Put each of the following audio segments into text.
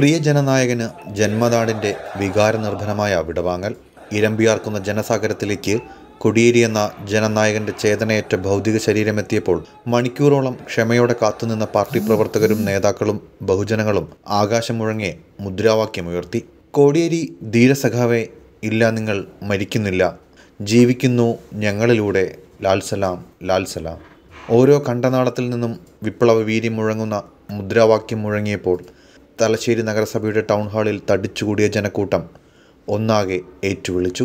പ്രിയ ജനനായകന് ജന്മനാടിൻ്റെ വികാരനിർഭരമായ വിടവാങ്ങൽ ഇരമ്പിയാർക്കുന്ന ജനസാഗരത്തിലേക്ക് കൊടിയേരി എന്ന ജനനായകന്റെ ചേതനയേറ്റ ഭൗതിക ശരീരമെത്തിയപ്പോൾ മണിക്കൂറോളം ക്ഷമയോടെ കാത്തുനിന്ന പാർട്ടി പ്രവർത്തകരും നേതാക്കളും ബഹുജനങ്ങളും ആകാശം മുഴങ്ങിയ മുദ്രാവാക്യമുയർത്തി കോടിയേരി ധീരസഖാവെ ഇല്ല നിങ്ങൾ മരിക്കുന്നില്ല ജീവിക്കുന്നു ഞങ്ങളിലൂടെ ലാൽസലാം ലാൽസലാം ഓരോ കണ്ടനാളത്തിൽ നിന്നും വിപ്ലവ വീര്യം മുഴങ്ങുന്ന മുദ്രാവാക്യം മുഴങ്ങിയപ്പോൾ തലശ്ശേരി നഗരസഭയുടെ ടൗൺ ഹാളിൽ തടിച്ചുകൂടിയ ജനക്കൂട്ടം ഒന്നാകെ ഏറ്റുവിളിച്ചു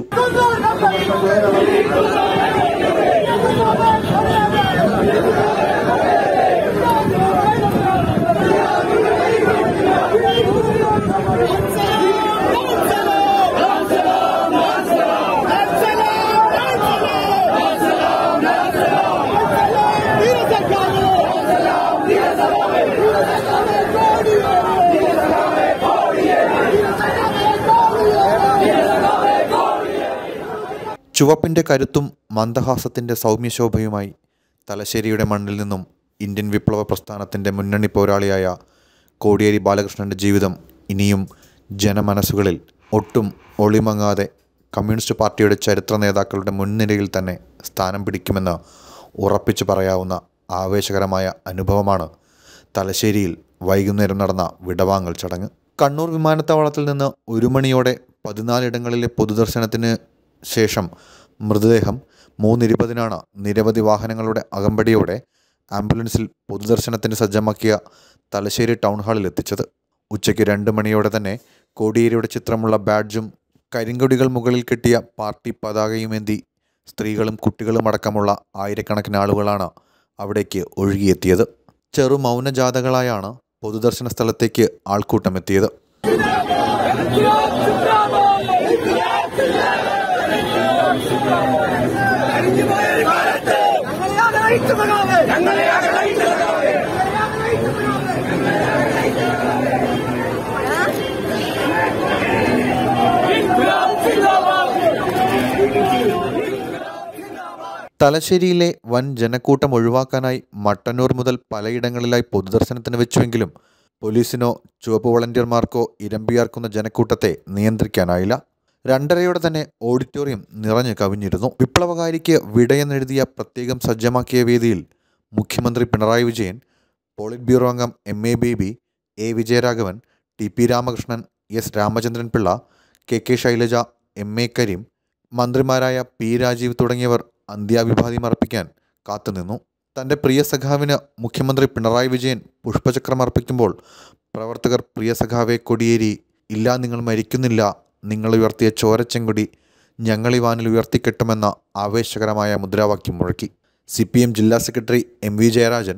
ചുവപ്പിൻ്റെ കരുത്തും മന്ദഹാസത്തിൻ്റെ സൗമ്യശോഭയുമായി തലശ്ശേരിയുടെ മണ്ണിൽ നിന്നും ഇന്ത്യൻ വിപ്ലവ പ്രസ്ഥാനത്തിൻ്റെ മുന്നണി പോരാളിയായ കോടിയേരി ബാലകൃഷ്ണൻ്റെ ജീവിതം ഇനിയും ജനമനസ്സുകളിൽ ഒട്ടും ഒളിമങ്ങാതെ കമ്മ്യൂണിസ്റ്റ് പാർട്ടിയുടെ ചരിത്ര നേതാക്കളുടെ മുൻനിരയിൽ തന്നെ സ്ഥാനം പിടിക്കുമെന്ന് ഉറപ്പിച്ചു പറയാവുന്ന ആവേശകരമായ അനുഭവമാണ് തലശ്ശേരിയിൽ വൈകുന്നേരം നടന്ന വിടവാങ്ങൽ ചടങ്ങ് കണ്ണൂർ വിമാനത്താവളത്തിൽ നിന്ന് ഒരു മണിയോടെ പതിനാലിടങ്ങളിലെ പൊതുദർശനത്തിന് ശേഷം മൃതദേഹം മൂന്നിരുപതിനാണ് നിരവധി വാഹനങ്ങളുടെ അകമ്പടിയോടെ ആംബുലൻസിൽ പൊതുദർശനത്തിന് സജ്ജമാക്കിയ തലശ്ശേരി ടൗൺ ഹാളിൽ എത്തിച്ചത് ഉച്ചയ്ക്ക് രണ്ട് മണിയോടെ തന്നെ കോടിയേരിയുടെ ചിത്രമുള്ള ബാഡ്ജും കരിങ്കൊടികൾ മുകളിൽ കിട്ടിയ പാർട്ടി പതാകയുമേന്തി സ്ത്രീകളും കുട്ടികളും അടക്കമുള്ള ആയിരക്കണക്കിന് ആളുകളാണ് അവിടേക്ക് ഒഴുകിയെത്തിയത് ചെറു മൗനജാഥകളായാണ് പൊതുദർശന സ്ഥലത്തേക്ക് ആൾക്കൂട്ടമെത്തിയത് തലശ്ശേരിയിലെ വൻ ജനക്കൂട്ടം ഒഴിവാക്കാനായി മട്ടന്നൂർ മുതൽ പലയിടങ്ങളിലായി പൊതുദർശനത്തിന് വെച്ചുവെങ്കിലും പോലീസിനോ ചുവപ്പ് വളണ്ടിയർമാർക്കോ ഇരമ്പിയാർക്കുന്ന ജനക്കൂട്ടത്തെ നിയന്ത്രിക്കാനായില്ല രണ്ടരയോടെ തന്നെ ഓഡിറ്റോറിയം നിറഞ്ഞു കവിഞ്ഞിരുന്നു വിപ്ലവകാരിക്ക് വിടയെന്നെഴുതിയ പ്രത്യേകം സജ്ജമാക്കിയ വേദിയിൽ മുഖ്യമന്ത്രി പിണറായി വിജയൻ പോളിറ്റ് ബ്യൂറോ അംഗം M A Baby A Vijayaraghavan T P Ramakrishnan S Ramachandran Pillai K K Shailaja M A Kareem മന്ത്രിമാരായ പി രാജീവ് തുടങ്ങിയവർ അന്ത്യാഭിവാദ്യം അർപ്പിക്കാൻ കാത്തുനിന്നു തൻ്റെ പ്രിയ സഖാവിന് മുഖ്യമന്ത്രി പിണറായി വിജയൻ പുഷ്പചക്രം അർപ്പിക്കുമ്പോൾ പ്രവർത്തകർ പ്രിയ സഖാവെ കൊടിയേരി ഇല്ല നിങ്ങൾ മരിക്കുന്നില്ല നിങ്ങൾ ഉയർത്തിയ ചോരച്ചെങ്കുടി വാനിൽ ഉയർത്തിക്കെട്ടുമെന്ന ആവേശകരമായ മുദ്രാവാക്യം മുഴക്കി സി പി എം ജില്ലാ secretary M V Jayarajan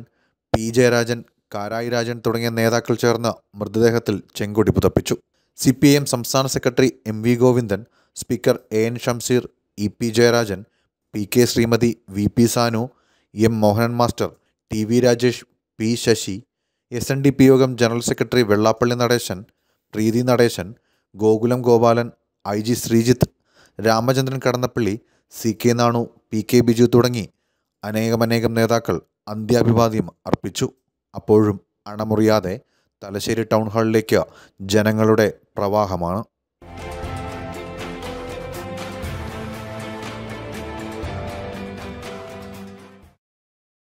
P Jayarajan Karayi Rajan തുടങ്ങിയ നേതാക്കൾ ചേർന്ന് മൃതദേഹത്തിൽ ചെങ്കുടി പുതപ്പിച്ചു സി പി എം സംസ്ഥാന secretary M V Govindan speaker A N Shamseer E P Jayarajan P K Sreemathi V P Sanu M Mohanan master T V Rajesh P Sasi S N D P Yogam general secretary Vellappally Natesan Preethi Natesan Gokulam Gopalan I G Sreejith Ramachandran Kadannappally C K Nanu P K Biju തുടങ്ങി അനേകമനേകം നേതാക്കൾ അന്ത്യാഭിവാദ്യം അർപ്പിച്ചു അപ്പോഴും അണമുറിയാതെ Thalassery town ഹാളിലേക്ക് ജനങ്ങളുടെ പ്രവാഹമാണ്